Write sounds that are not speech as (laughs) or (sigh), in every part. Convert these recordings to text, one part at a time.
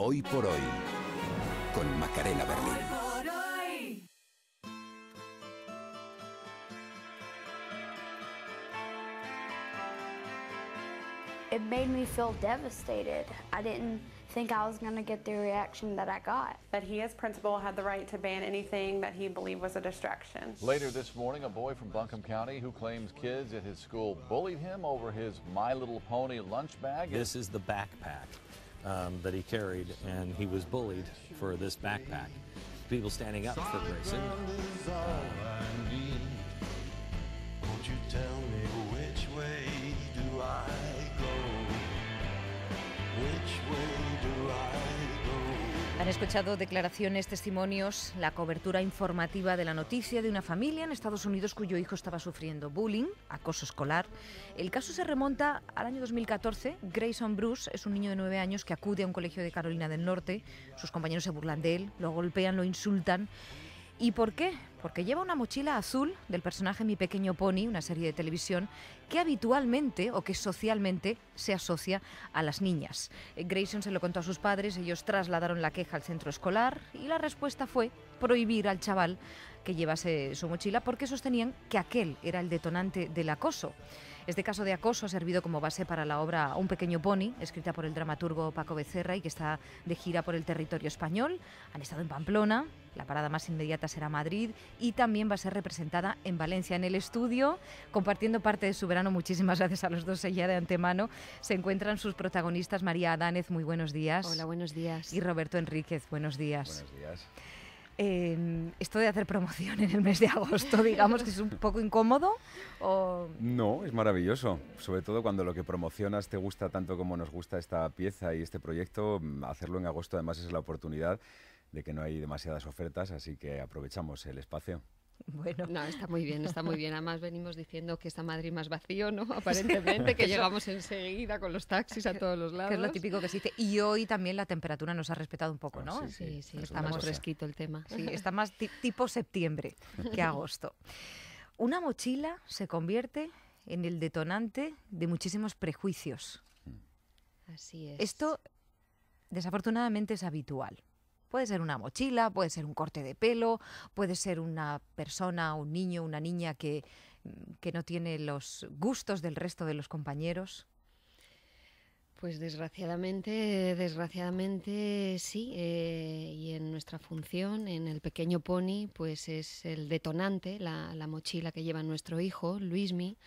Hoy por hoy, con Macarena Berlín. It made me feel devastated. I didn't think I was going to get the reaction that I got. That he, as principal, had the right to ban anything that he believed was a distraction. Later this morning, a boy from Buncombe County who claims kids at his school bullied him over his My Little Pony lunch bag. This is the backpack um, that he carried, and he was bullied for this backpack. People standing up for Grayson. Uh, He escuchado declaraciones, testimonios, la cobertura informativa de la noticia de una familia en Estados Unidos cuyo hijo estaba sufriendo bullying, acoso escolar. El caso se remonta al año 2014. Grayson Bruce es un niño de nueve años que acude a un colegio de Carolina del Norte. Sus compañeros se burlan de él, lo golpean, lo insultan. ¿Y por qué? Porque lleva una mochila azul del personaje Mi Pequeño Pony, una serie de televisión, que habitualmente o que socialmente se asocia a las niñas. Eh, Grayson se lo contó a sus padres, ellos trasladaron la queja al centro escolar y la respuesta fue prohibir al chaval que llevase su mochila porque sostenían que aquel era el detonante del acoso. Este caso de acoso ha servido como base para la obra Un pequeño pony, escrita por el dramaturgo Paco Becerra y que está de gira por el territorio español. Han estado en Pamplona, la parada más inmediata será Madrid y también va a ser representada en Valencia en el estudio, compartiendo parte de su verano. Muchísimas (laughs) gracias a los dos ya de antemano. Se encuentran sus protagonistas María Adánez, muy buenos días. Hola, buenos días. Y Roberto Enríquez, buenos días. Buenos días. Em, esto de hacer promoción en el mes de agosto, (laughs) digamos que es un poco incómodo. No, es maravilloso. Sobre todo cuando lo que promocionas te gusta tanto como nos gusta esta pieza y este proyecto, mm, hacerlo en agosto además es la oportunidad de que no hay demasiadas ofertas, así que aprovechamos el espacio. Bueno. No, está muy bien, está muy bien. Además venimos diciendo que está Madrid más vacío, ¿no? Aparentemente, que llegamos enseguida con los taxis a todos los lados. Que es lo típico que se dice. Y hoy también la temperatura nos ha respetado un poco, ah, ¿no? sí, sí, sí, está más fresquito el tema. Sí, está más tipo septiembre que agosto. Una mochila se convierte en el detonante de muchísimos prejuicios. Así es. Esto, desafortunadamente, es habitual. Puede ser una mochila, puede ser un corte de pelo, puede ser una persona, un niño, una niña que, mm, no tiene los gustos del resto de los compañeros. Pues desgraciadamente, desgraciadamente sí. Eh, y en nuestra función, en el pequeño pony, pues es el detonante, la, la mochila que lleva nuestro hijo, Luismi,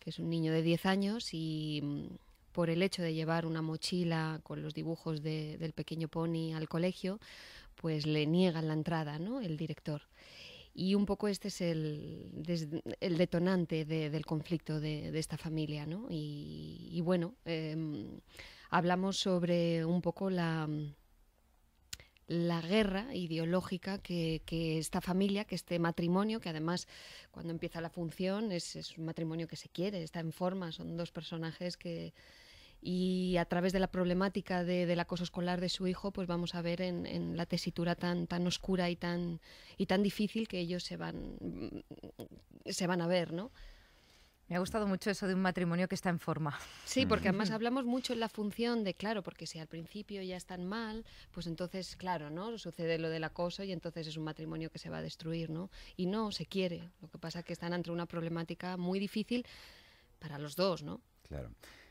que es un niño de 10 años y mm, por el hecho de llevar una mochila con los dibujos del pequeño pony al colegio, pues le niegan la entrada, ¿no? El director. Y un poco este es el, detonante del conflicto de, esta familia, ¿no? Y, bueno, em, hablamos sobre un poco la, la guerra ideológica que, esta familia, que este matrimonio, que además cuando empieza la función es un matrimonio que se quiere, está en forma, son dos personajes que, y a través de la problemática del acoso escolar de su hijo, pues vamos a ver en, la tesitura tan, tan oscura y tan, y tan difícil que ellos se van, mm, se van a ver, ¿no? Me ha gustado mucho eso de un matrimonio que está en forma. Sí, mm. porque además (laughs) hablamos mucho en la función de, claro, porque si al principio ya están mal, pues entonces, claro, ¿no? Sucede lo del acoso y entonces es un matrimonio que se va a destruir, ¿no? Y no, se quiere. Lo que pasa es que están ante una problemática muy difícil para los dos, ¿no? Claro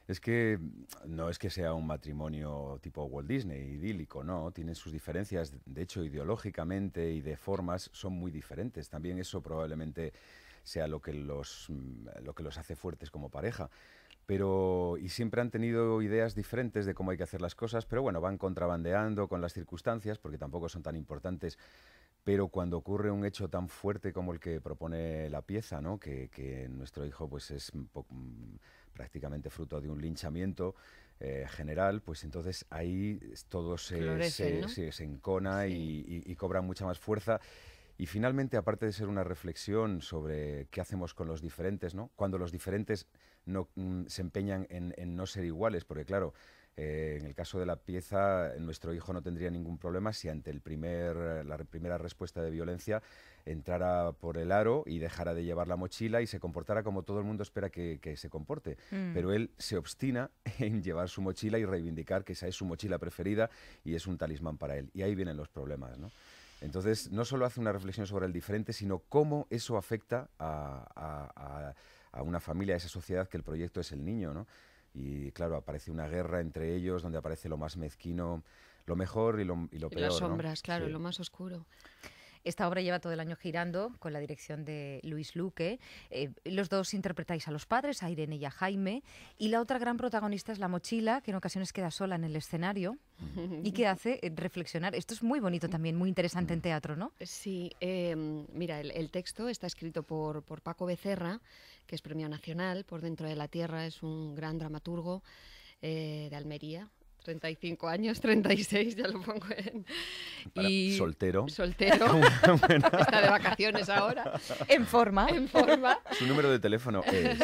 es que no es que sea un matrimonio tipo Walt Disney, idílico, no, tienen sus diferencias, de hecho ideológicamente y de formas son muy diferentes. También eso probablemente sea lo que los, mm, lo que los hace fuertes como pareja. Pero, y siempre han tenido ideas diferentes de cómo hay que hacer las cosas, pero bueno, van contrabandeando con las circunstancias, porque tampoco son tan importantes pero cuando ocurre un hecho tan fuerte como el que propone la pieza, ¿no? que, nuestro hijo pues es mm, prácticamente fruto de un linchamiento eh, general, pues entonces ahí todo se, encona y, cobra mucha más fuerza. Y finalmente, aparte de ser una reflexión sobre qué hacemos con los diferentes, ¿no? cuando los diferentes no, mm, se empeñan en, en, no ser iguales, porque claro, eh, en el caso de la pieza, nuestro hijo no tendría ningún problema si ante el primer, la primera respuesta de violencia entrara por el aro y dejara de llevar la mochila y se comportara como todo el mundo espera que, se comporte. Mm. Pero él se obstina (laughs) en llevar su mochila y reivindicar que esa es su mochila preferida y es un talismán para él. Y ahí vienen los problemas, ¿no? Entonces, no solo hace una reflexión sobre el diferente, sino cómo eso afecta a, a una familia, a esa sociedad que el proyecto es el niño, ¿no? y claro, aparece una guerra entre ellos donde aparece lo más mezquino, lo mejor y lo, y lo y peor. Las sombras, claro, lo más oscuro. Esta obra lleva todo el año girando con la dirección de Luis Luque. Eh, los dos interpretáis a los padres, a Irene y a Jaime. Y la otra gran protagonista es la mochila, que en ocasiones queda sola en el escenario y que hace eh, reflexionar. Esto es muy bonito también, muy interesante en teatro, ¿no? Sí, em, mira, el, texto está escrito por, por Paco Becerra que es Premio Nacional por Dentro de la Tierra, es un gran dramaturgo eh, de Almería, 35 años, 36, ya lo pongo en. y soltero. Soltero. (laughs) Está de vacaciones ahora. En forma. En forma. Su número de teléfono es.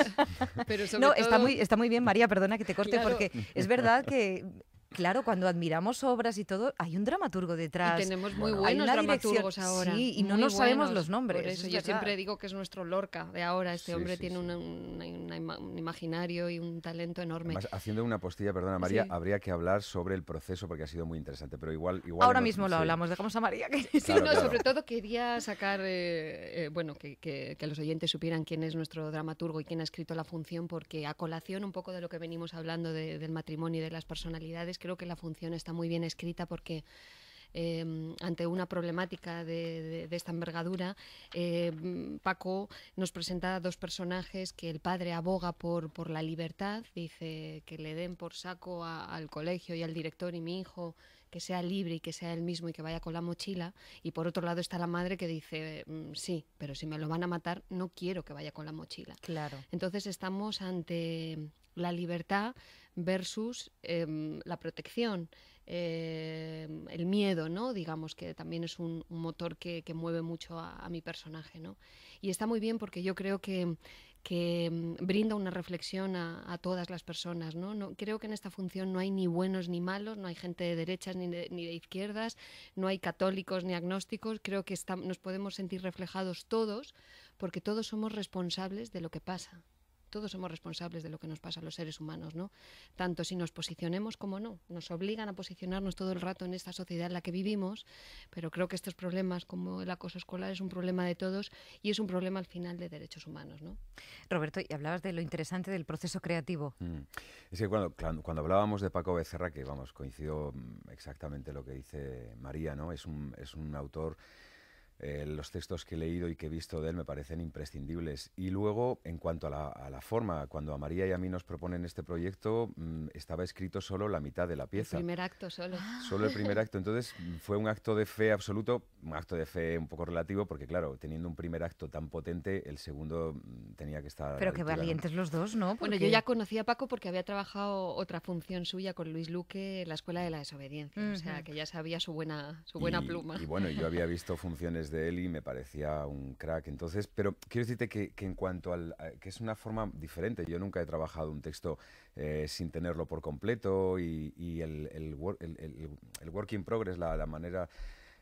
Pero (laughs) no, está, muy, está muy bien, María, perdona que te corte, porque es verdad que Claro, cuando admiramos obras y todo, hay un dramaturgo detrás. tenemos muy buenos dramaturgos ahora. y no nos sabemos los nombres. Por eso yo siempre digo que es nuestro Lorca de ahora. Este hombre tiene un imaginario y un talento enorme. haciendo una postilla, perdona María, habría que hablar sobre el proceso porque ha sido muy interesante. Pero igual, ahora mismo lo hablamos. Dejamos a María. Que... Sí, (laughs) no, sobre todo quería sacar, eh, eh, bueno, que, los oyentes supieran quién es nuestro dramaturgo y quién ha escrito la función, porque a colación un poco de lo que venimos hablando del matrimonio y de las personalidades creo que la función está muy bien escrita porque em, ante una problemática de, esta envergadura, em, Paco nos presenta a dos personajes que el padre aboga por, por la libertad, dice que le den por saco al colegio y al director y mi hijo que sea libre y que sea él mismo y que vaya con la mochila. Y por otro lado está la madre que dice, mm, sí, pero si me lo van a matar, no quiero que vaya con la mochila. Claro. Entonces estamos ante la libertad versus em, la protección, em, el miedo, ¿no? Digamos que también es un, motor que, que, mueve mucho a, mi personaje, ¿no? Y está muy bien porque yo creo que, que em, brinda una reflexión a, a todas las personas, ¿no? ¿no? Creo que en esta función no hay ni buenos ni malos, no hay gente de derechas ni de, ni de izquierdas, no hay católicos ni agnósticos, creo que nos podemos sentir reflejados todos porque todos somos responsables de lo que pasa todos somos responsables de lo que nos pasa a los seres humanos, ¿no? Tanto si nos posicionemos como no. Nos obligan a posicionarnos todo el rato en esta sociedad en la que vivimos, pero creo que estos problemas como el acoso escolar es un problema de todos y es un problema al final de derechos humanos, ¿no? Roberto, y hablabas de lo interesante del proceso creativo. Mm. Es que cuando, hablábamos de Paco Becerra, que vamos, coincido mm, exactamente lo que dice María, ¿no? Es es un autor eh, los textos que he leído y que he visto de él me parecen imprescindibles. Y luego, en cuanto a la, forma, cuando a María y a mí nos proponen este proyecto, mm, estaba escrito solo la mitad de la pieza. El primer acto solo. Ah. Solo el primer acto. Entonces, mm, fue un acto de fe absoluto, un acto de fe un poco relativo, porque claro, teniendo un primer acto tan potente, el segundo mm, tenía que estar... Pero que valientes los dos, ¿no? Bueno, yo ya conocí a Paco porque había trabajado otra función suya con Luis Luque en la Escuela de la Desobediencia. O sea, que ya sabía su buena, su buena pluma. Y bueno, yo había visto funciones de él y me parecía un crack. Entonces, pero quiero decirte que, que en cuanto al... Eh, que es una forma diferente. Yo nunca he trabajado un texto eh, sin tenerlo por completo y, el, work in progress, la, manera...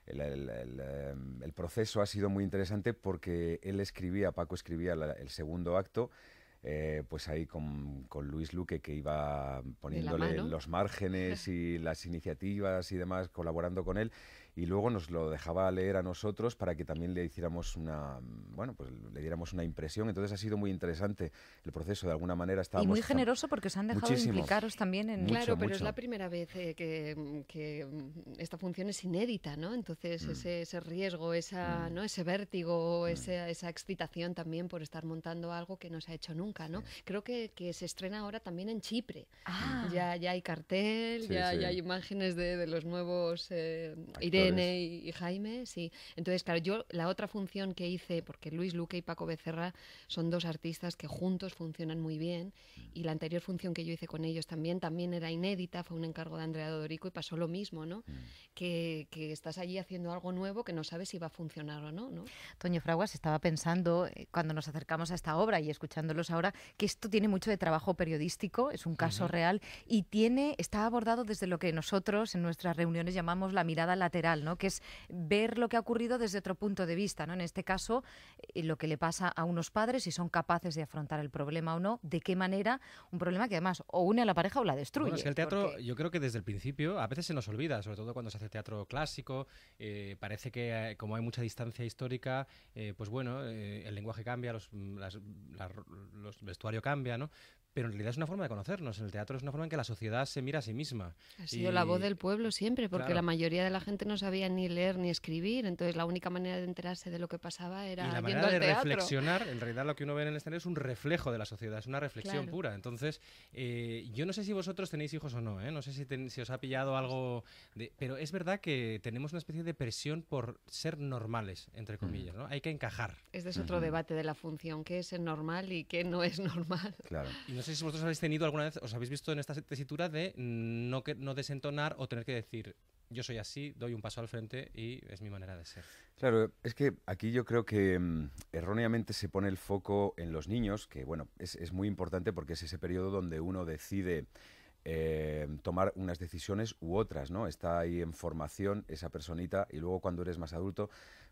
Em, el, proceso ha sido muy interesante porque él escribía, Paco escribía el segundo acto, eh, pues ahí con, con, Luis Luque que iba poniéndole los márgenes y las iniciativas y demás, colaborando con él y luego nos lo dejaba leer a nosotros para que también le hiciéramos una, bueno, pues le diéramos una impresión. Entonces ha sido muy interesante el proceso, de alguna manera estábamos... muy generoso porque se han dejado implicaros también en... claro, pero es la primera vez eh, que, que, mm, esta función es inédita, ¿no? Entonces mm. ese, ese, riesgo, esa, mm. ¿no? ese vértigo, esa, esa excitación también por estar montando algo que no se ha hecho nunca, ¿no? Creo que, que, se estrena ahora también en Chipre. Ah. Ya, ya hay cartel, ya, hay imágenes de, de los nuevos... Eh, Irene y, Jaime, sí. Entonces, claro, yo la otra función que hice, porque Luis Luque y Paco Becerra son dos artistas que juntos funcionan muy bien, y la anterior función que yo hice con ellos también, también era inédita, fue un encargo de Andrea Dodorico y pasó lo mismo, ¿no? Mm. Que, estás allí haciendo algo nuevo que no sabes si va a funcionar o no, ¿no? Toño Fraguas estaba pensando, eh, cuando nos acercamos a esta obra y escuchándolos ahora, que esto tiene mucho de trabajo periodístico, es un caso real, y tiene, está abordado desde lo que nosotros en nuestras reuniones llamamos la mirada lateral que es ver lo que ha ocurrido desde otro punto de vista, ¿no? En este caso, eh, lo que le pasa a unos padres, si son capaces de afrontar el problema o no, de qué manera, un problema que además o une a la pareja o la destruye. el teatro, yo creo que desde el principio, a veces se nos olvida, sobre todo cuando se hace teatro clásico, eh, parece que eh, como hay mucha distancia histórica, pues bueno, el lenguaje cambia, los, los vestuario cambia, ¿no? pero en realidad es una forma de conocernos. En el teatro es una forma en que la sociedad se mira a sí misma. Ha sido la voz del pueblo siempre, porque la mayoría de la gente no sabía ni leer ni escribir, entonces la única manera de enterarse de lo que pasaba era. Y la manera de reflexionar, en realidad lo que uno ve en el escenario es un reflejo de la sociedad, es una reflexión pura. Entonces, eh, yo no sé si vosotros tenéis hijos o no, ¿eh? no sé si, os ha pillado algo, de, pero es verdad que tenemos una especie de presión por ser normales, entre mm. comillas, ¿no? Hay que encajar. Este es otro debate de la función, qué es normal y qué no es normal. Claro sé si vosotros habéis tenido alguna vez, os habéis visto en esta tesitura de no, que, no desentonar o tener que decir, yo soy así, doy un paso al frente y es mi manera de ser. Claro, es que aquí yo creo que mm, erróneamente se pone el foco en los niños, que bueno, es, es muy importante porque es ese periodo donde uno decide eh, tomar unas decisiones u otras, ¿no? Está ahí en formación esa personita y luego cuando eres más adulto,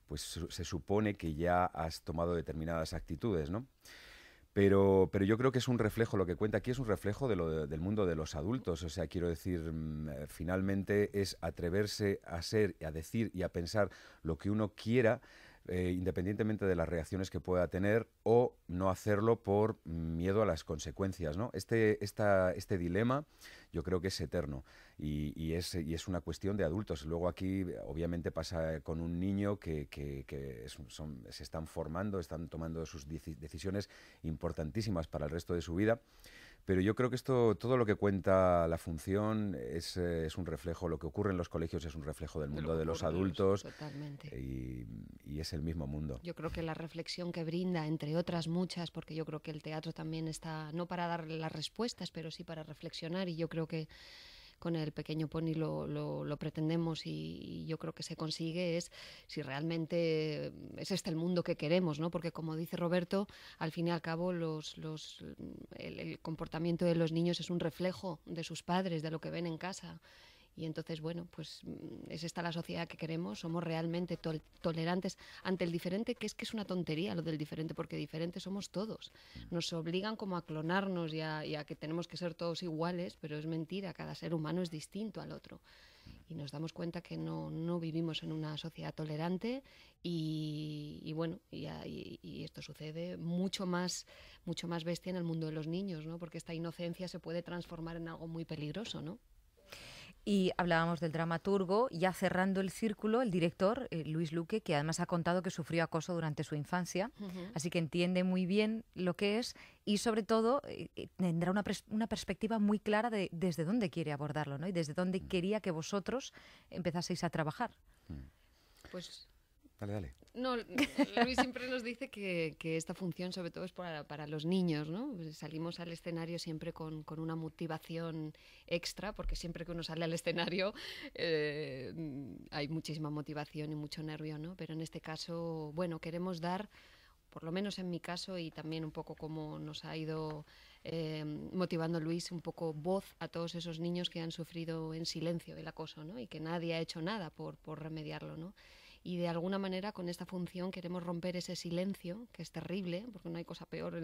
pues se, se supone que ya has tomado determinadas actitudes, ¿no? Pero, pero yo creo que es un reflejo, lo que cuenta aquí es un reflejo del mundo de los adultos. O sea, quiero decir, mm, eh, finalmente es atreverse a ser, a decir y a pensar lo que uno quiera eh, independientemente de las reacciones que pueda tener, o no hacerlo por miedo a las consecuencias. Este, este dilema yo creo que es eterno y, es, una cuestión de adultos. Luego aquí obviamente pasa con un niño que, se están formando, están tomando sus decisiones importantísimas para el resto de su vida. Pero yo creo que esto, todo lo que cuenta la función eh, es, un reflejo, lo que ocurre en los colegios es un reflejo del mundo de los adultos. Y, y, es el mismo mundo. Yo creo que la reflexión que brinda, entre otras muchas, porque yo creo que el teatro también está, no para dar las respuestas, pero sí para reflexionar, y yo creo que con el pequeño pony lo, lo, pretendemos y, yo creo que se consigue es si realmente mm, es este el mundo que queremos, ¿no? Porque como dice Roberto, al fin y al cabo los, los, mm, el comportamiento de los niños es un reflejo de sus padres, de lo que ven en casa. Y entonces, bueno, pues mm, es esta la sociedad que queremos, somos realmente tolerantes ante el diferente, que es que es una tontería lo del diferente, porque diferentes somos todos. Nos obligan como a clonarnos y a, que tenemos que ser todos iguales, pero es mentira, cada ser humano es distinto al otro y nos damos cuenta que no, vivimos en una sociedad tolerante y, bueno, y, esto sucede mucho más, mucho más bestia en el mundo de los niños, ¿no? Porque esta inocencia se puede transformar en algo muy peligroso, ¿no? y hablábamos del dramaturgo, ya cerrando el círculo, el director, eh, Luis Luque, que además ha contado que sufrió acoso durante su infancia, así que entiende muy bien lo que es y sobre todo eh, eh, tendrá una, una, perspectiva muy clara de desde dónde quiere abordarlo ¿no? y desde dónde mm. quería que vosotros empezaseis a trabajar. Mm. Pues no, Luis siempre nos dice que, esta función sobre todo es para, los niños, ¿no? Pues salimos al escenario siempre con, una motivación extra, porque siempre que uno sale al escenario eh, hay muchísima motivación y mucho nervio, ¿no? Pero en este caso, bueno, queremos dar por lo menos en mi caso y también un poco como nos ha ido eh, motivando Luis, un poco voz a todos esos niños que han sufrido en silencio el acoso ¿no? y que nadie ha hecho nada por, por remediarlo. ¿no? y de alguna manera con esta función queremos romper ese silencio, que es terrible, porque no hay cosa peor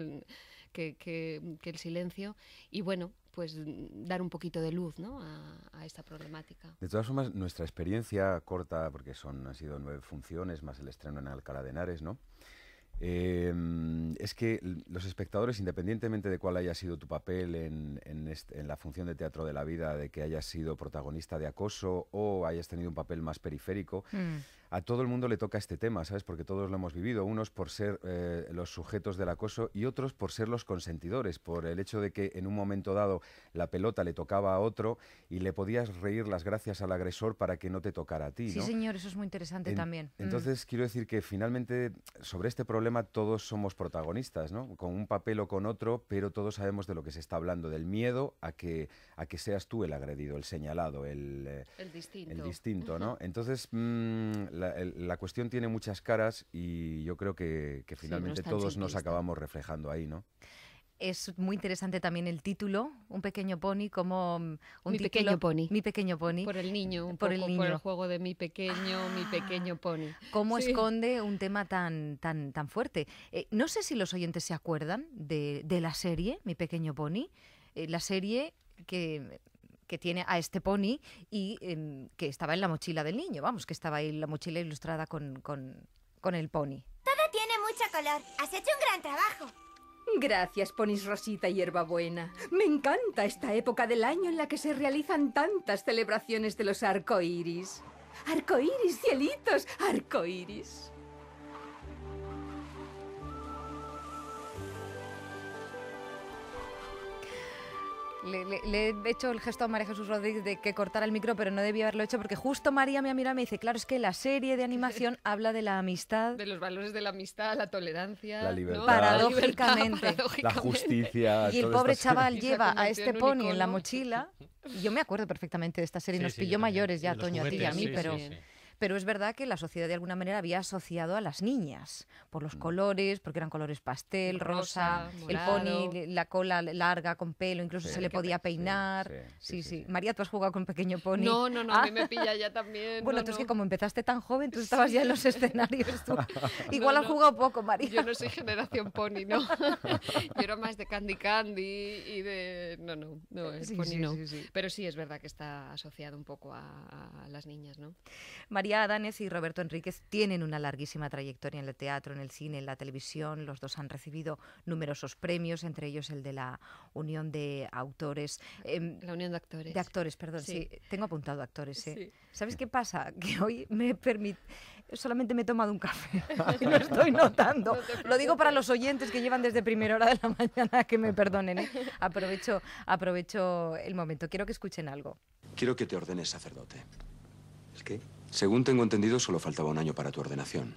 que, el silencio, y bueno, pues dar un poquito de luz a, esta problemática. De todas formas, nuestra experiencia corta, porque son, han sido nueve funciones, más el estreno en Alcalá de Henares, ¿no? Eh, es que los espectadores, independientemente de cuál haya sido tu papel en, la función de teatro de la vida, de que hayas sido protagonista de acoso o hayas tenido un papel más periférico, mm a todo el mundo le toca este tema, ¿sabes? Porque todos lo hemos vivido, unos por ser eh, los sujetos del acoso y otros por ser los consentidores, por el hecho de que en un momento dado la pelota le tocaba a otro y le podías reír las gracias al agresor para que no te tocara a ti. Sí, señor, eso es muy interesante también. Mm. Entonces, quiero decir que finalmente sobre este problema todos somos protagonistas, ¿no? Con un papel o con otro, pero todos sabemos de lo que se está hablando, del miedo a que, a que seas tú el agredido, el señalado, el, eh, distinto. ¿no? Entonces, mm, la, cuestión tiene muchas caras y yo creo que, finalmente todos nos acabamos reflejando ahí, ¿no? es muy interesante también el título, Un pequeño pony, como mm, un Mi pequeño pony. Mi pequeño pony. Por el niño, por, el niño. por el juego de mi pequeño, mi ah. pequeño pony. ¿Cómo esconde un tema tan, tan, tan fuerte? Eh, no sé si los oyentes se acuerdan de, de la serie, Mi pequeño pony. Eh, la serie que que tiene a este pony y em, que estaba en la mochila del niño, vamos, que estaba ahí la mochila ilustrada con, con el pony. Todo tiene mucho color, has hecho un gran trabajo. Gracias, ponis Rosita y Hierbabuena. Me encanta esta época del año en la que se realizan tantas celebraciones de los arcoíris. Arcoíris, cielitos, arcoíris. Le, he hecho el gesto a María Jesús Rodríguez de que cortara el micro, pero no debía haberlo hecho porque justo María me ha mirado y me dice, claro, es que la serie de animación (laughs) habla de la amistad. De los valores de la amistad, la tolerancia, la libertad, paradójicamente, la, justicia. (laughs) Y el pobre chaval lleva a este pony en la mochila. Yo me acuerdo perfectamente de esta serie, nos pilló mayores ya, Toño, a ti y a mí, pero pero es verdad que la sociedad de alguna manera había asociado a las niñas por los mm. colores, porque eran colores pastel, rosa, el pony, la cola larga con pelo, incluso se le podía peinar. Sí sí, María, tú has jugado con pequeño pony. No, no, no, a mí me ah. pilla ya también. Bueno, tú es que como empezaste tan joven, tú estabas ya en los escenarios. (laughs) Igual has jugado poco, María. Yo no soy generación pony, ¿no? (laughs) yo era más de Candy Candy y de... No, no, no, es pony no. Pero sí es verdad que está asociado un poco a, a las niñas, ¿no? María, Adanes Danes y Roberto Enríquez tienen una larguísima trayectoria en el teatro, en el cine, en la televisión. Los dos han recibido numerosos premios, entre ellos el de la Unión de Autores. Em, la Unión de Actores. De Actores, perdón. Sí, tengo apuntado actores. Eh. ¿Sabes qué pasa? (laughs) Que hoy me permite. Solamente me he tomado un café (laughs) y lo estoy notando. lo digo para los oyentes que llevan desde primera hora de la (laughs) mañana, que me perdonen. Eh. Aprovecho, aprovecho el momento. Quiero que escuchen algo. Quiero que te ordenes sacerdote. ¿Es qué? Según tengo entendido, solo faltaba un año para tu ordenación.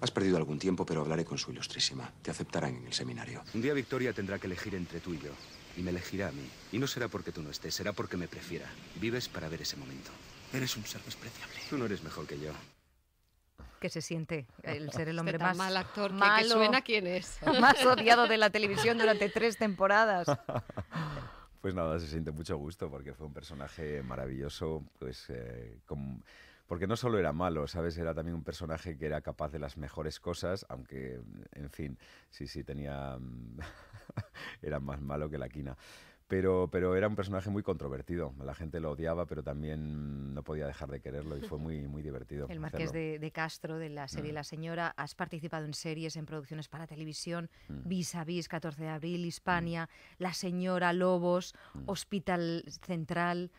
Has perdido algún tiempo, pero hablaré con su ilustrísima. Te aceptarán en el seminario. Un día Victoria tendrá que elegir entre tú y yo. Y me elegirá a mí. Y no será porque tú no estés, será porque me prefiera. Vives para ver ese momento. Eres un ser despreciable. Tú no eres mejor que yo. ¿Qué se siente el ser el este hombre más mal actor malo, que, suena quién es (laughs) más odiado de la televisión durante tres temporadas (laughs) pues nada se siente mucho gusto porque fue un personaje maravilloso pues eh, porque no solo era malo, ¿sabes? Era también un personaje que era capaz de las mejores cosas, aunque, en fin, sí, sí, tenía... Mm, (laughs) era más malo que la quina. Pero, pero, era un personaje muy controvertido. La gente lo odiaba, pero también no podía dejar de quererlo y fue (laughs) muy, muy divertido. El marqués de, Castro, de la serie mm. La Señora, has participado en series, en producciones para televisión, Vis a Vis, 14 de abril, mm. Hispania, La Señora, Lobos, Hospital Central.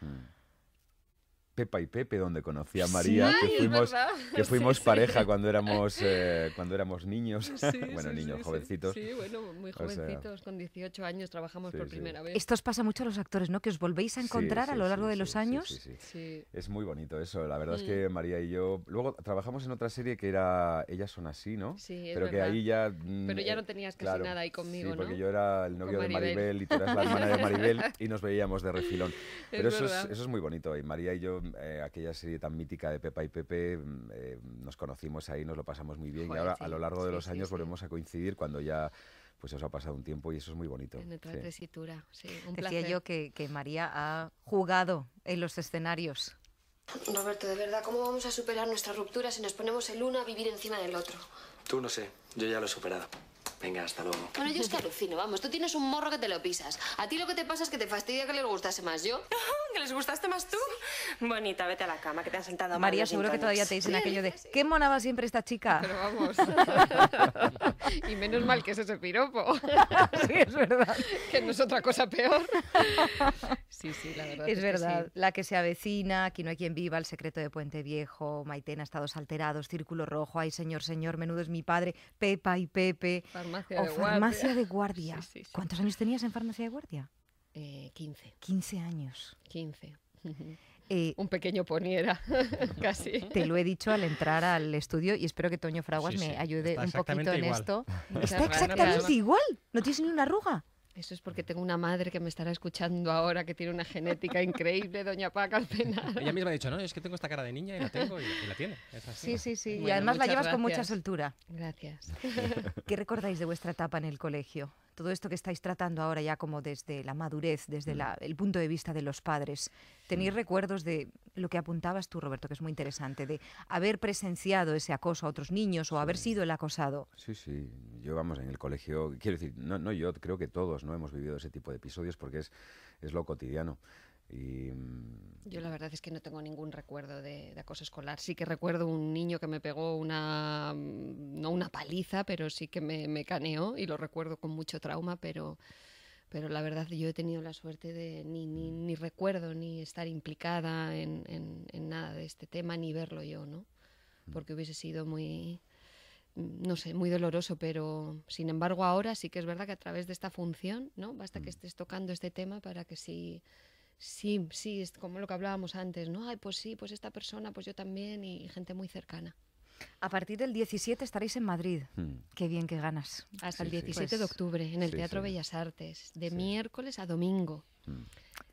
Pepa y Pepe, donde conocí a María, que fuimos, que (laughs) fuimos pareja cuando éramos eh, cuando éramos niños, (laughs) bueno, niños jovencitos. Sí, bueno, muy jovencitos, con 18 años trabajamos por primera vez. Esto os pasa mucho a los actores, ¿no? Que os volvéis a encontrar a lo largo de los años. Sí, Es muy bonito eso, la verdad es mm. que María y yo luego trabajamos en otra serie que era Ellas son así, ¿no? Sí, Pero que ahí ya mm, Pero ya no eh, tenías casi nada ahí conmigo, sí, porque yo era el novio de Maribel y tú eras la hermana de (laughs) Maribel y nos veíamos de refilón. Pero eso, es, eso es muy bonito y María y yo Mm, eh, aquella serie tan mítica de Pepa y Pepe, mm, eh, nos conocimos ahí, nos lo pasamos muy bien y ahora a lo largo de los años volvemos a coincidir cuando ya pues eso ha pasado un tiempo y eso es muy bonito. En otra tesitura, sí, un Decía yo que, que María ha jugado en los escenarios. Roberto, de verdad, ¿cómo vamos a superar nuestra ruptura si nos ponemos el uno a vivir encima del otro? Tú no sé, yo ya lo he superado. Venga, hasta luego. Bueno, yo es que alucino, vamos. Tú tienes un morro que te lo pisas. A ti lo que te pasa es que te fastidia que les gustase más yo. (laughs) ¿Que les gustaste más tú? Bonita, vete a la cama, que te han sentado María, seguro que todavía te dicen aquello de ¿qué monaba siempre esta chica? (laughs) Pero vamos. (laughs) y menos mal que es ese piropo. sí, es verdad. que no es otra cosa peor. sí, sí, la verdad. Es, verdad. La que se avecina, aquí no hay quien viva, el secreto de Puente Viejo, Maitena, estados alterados, círculo rojo, ay señor, señor, menudo es mi padre, Pepa y Pepe farmacia o de farmacia de guardia. (laughs) ¿Cuántos años tenías en farmacia de guardia? 15. Eh, 15 años. 15. (laughs) Eh, un pequeño poniera, (laughs) casi. Te lo he dicho al entrar al estudio y espero que Toño Fraguas me ayude un poquito en esto. Está exactamente igual, no tienes ni una arruga. Eso es porque tengo una madre que me estará escuchando ahora, que tiene una genética increíble, doña Paca Alpenar. Ella misma ha dicho, no, es que tengo esta cara de niña y la tengo y, la tiene. Sí, sí, sí. y además la llevas con mucha soltura. Gracias. (laughs) ¿Qué recordáis de vuestra etapa en el colegio? todo esto que estáis tratando ahora ya como desde la madurez, desde mm. el punto de vista de los padres, ¿tenéis recuerdos de lo que apuntabas tú, Roberto, que es muy interesante, de haber presenciado ese acoso a otros niños o haber sido el acosado? Sí, sí, yo vamos en el colegio, quiero decir, no, no yo, creo que todos no hemos vivido ese tipo de episodios porque es, es lo cotidiano. Mm, yo la verdad es que no tengo ningún recuerdo de, de, acoso escolar. Sí que recuerdo un niño que me pegó una, mm, no una paliza, pero sí que me, me caneó y lo recuerdo con mucho trauma, pero pero la verdad yo he tenido la suerte de ni, ni, mm. recuerdo ni estar implicada en, en, en, nada de este tema ni verlo yo, ¿no? Porque hubiese sido muy, no sé, muy doloroso, pero sin embargo ahora sí que es verdad que a través de esta función, ¿no? Basta que estés tocando este tema para que sí Sí, sí, es como lo que hablábamos antes, ¿no? Ay, pues sí, pues esta persona, pues yo también y gente muy cercana. A partir del 17 estaréis en Madrid. Hmm. Qué bien que ganas. Hasta el 17 de pues octubre, en el Teatro Bellas Artes, de miércoles a domingo. Hmm.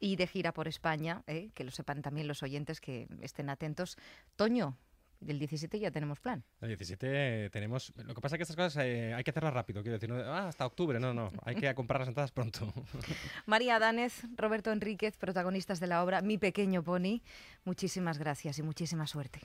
Y de gira por España, ¿eh? que lo sepan también los oyentes que estén atentos. Toño, del 17 ya tenemos plan. El 17 tenemos. Lo que pasa es que estas cosas eh, hay que hacerlas rápido. Quiero decir, ah, hasta octubre. No, no. Hay que comprar las entradas pronto. (laughs) María Danes Roberto Enríquez, protagonistas de la obra Mi Pequeño Pony. Muchísimas gracias y muchísima suerte.